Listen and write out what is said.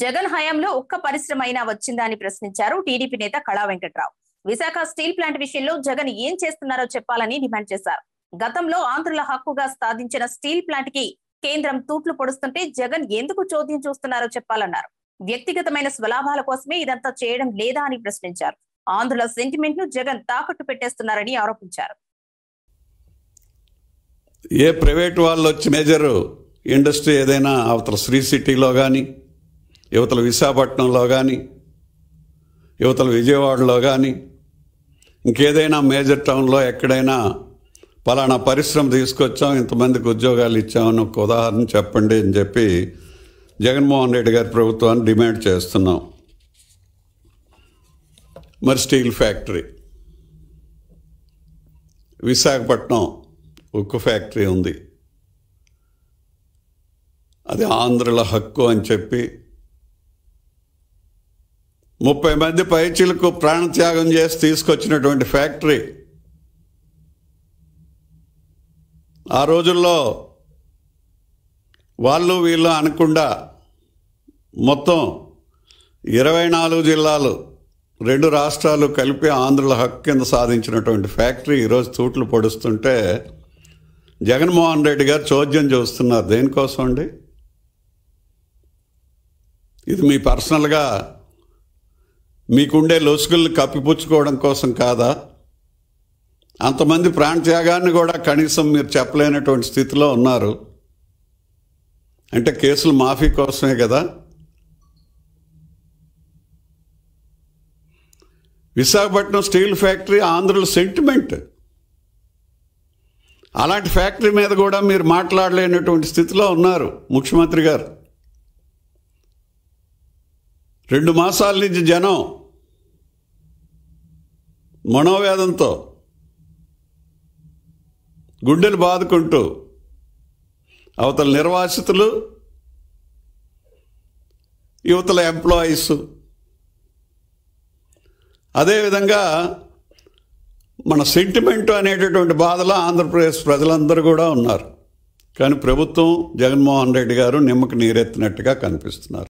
జగన్ హయాంలో ఒక్క పరిశ్రమ అయినా వచ్చిందా అని ప్రశ్నించారు టీడీపీ నేత కళా వెంకట్రావు విశాఖ స్టీల్ ప్లాంట్ విషయంలో జగన్ ఏం చేస్తున్నారో చెప్పాలని డిమాండ్ చేశారు గతంలో ఆంధ్రుల హక్కుగా సాధించిన స్టీల్ ప్లాంట్ కి కేంద్రం తూట్లు పొడుస్తుంటే జగన్ ఎందుకు చోద్యం చూస్తున్నారో చెప్పాలన్నారు వ్యక్తిగతమైన స్వలాభాల కోసమే ఇదంతా చేయడం లేదా అని ప్రశ్నించారు ఆంధ్రుల సెంటిమెంట్ ను జగన్ తాకట్టు పెట్టేస్తున్నారని ఆరోపించారు ఏ ప్రైవేట్ వాళ్ళు వచ్చి మేజర్ ఇండస్ట్రీ ఏదైనా అవతల శ్రీ సిటీలో కానీ యువతల విశాఖపట్నంలో కానీ యువతల విజయవాడలో కానీ ఇంకేదైనా మేజర్ టౌన్లో ఎక్కడైనా పలానా పరిశ్రమ తీసుకొచ్చాం ఇంతమందికి ఉద్యోగాలు ఇచ్చామని ఒక ఉదాహరణ చెప్పండి అని చెప్పి జగన్మోహన్ రెడ్డి గారి ప్రభుత్వాన్ని డిమాండ్ చేస్తున్నాం మరి స్టీల్ ఫ్యాక్టరీ విశాఖపట్నం ఉక్కు ఫ్యాక్టరీ ఉంది అది ఆంధ్రుల హక్కు అని చెప్పి ముప్పై మంది పైచీలకు ప్రాణత్యాగం చేసి తీసుకొచ్చినటువంటి ఫ్యాక్టరీ ఆ రోజుల్లో వాళ్ళు వీళ్ళు అనకుండా మొత్తం ఇరవై నాలుగు జిల్లాలు రెండు రాష్ట్రాలు కలిపి ఆంధ్రుల హక్కు కింద సాధించినటువంటి ఫ్యాక్టరీ ఈరోజు తూట్లు పొడుస్తుంటే జగన్మోహన్ రెడ్డి గారు చోద్యం చూస్తున్నారు దేనికోసం అండి ఇది మీ పర్సనల్గా మీకుండే లొసుగుల్ని కప్పిపుచ్చుకోవడం కోసం కాదా అంతమంది ప్రాణత్యాగాన్ని కూడా కనీసం మీరు చెప్పలేనటువంటి స్థితిలో ఉన్నారు అంటే కేసులు మాఫీ కోసమే కదా విశాఖపట్నం స్టీల్ ఫ్యాక్టరీ ఆంధ్రుల సెంటిమెంట్ అలాంటి ఫ్యాక్టరీ మీద కూడా మీరు మాట్లాడలేనటువంటి స్థితిలో ఉన్నారు ముఖ్యమంత్రి గారు రెండు మాసాల నుంచి జనం మనోవేదంతో గుండెలు బాదుకుంటూ అవతల నిర్వాసితులు యువతల ఎంప్లాయీస్ అదేవిధంగా మన సెంటిమెంట్ అనేటటువంటి బాధలో ఆంధ్రప్రదేశ్ ప్రజలందరూ కూడా ఉన్నారు కానీ ప్రభుత్వం జగన్మోహన్ రెడ్డి గారు నిమ్మకి నీరెత్తినట్టుగా కనిపిస్తున్నారు